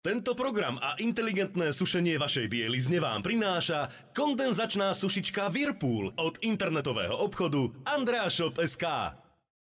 Tento program a inteligentné sušenie vašej bielizne vám prináša kondenzačná sušička Virpool od internetového obchodu andreashop.sk.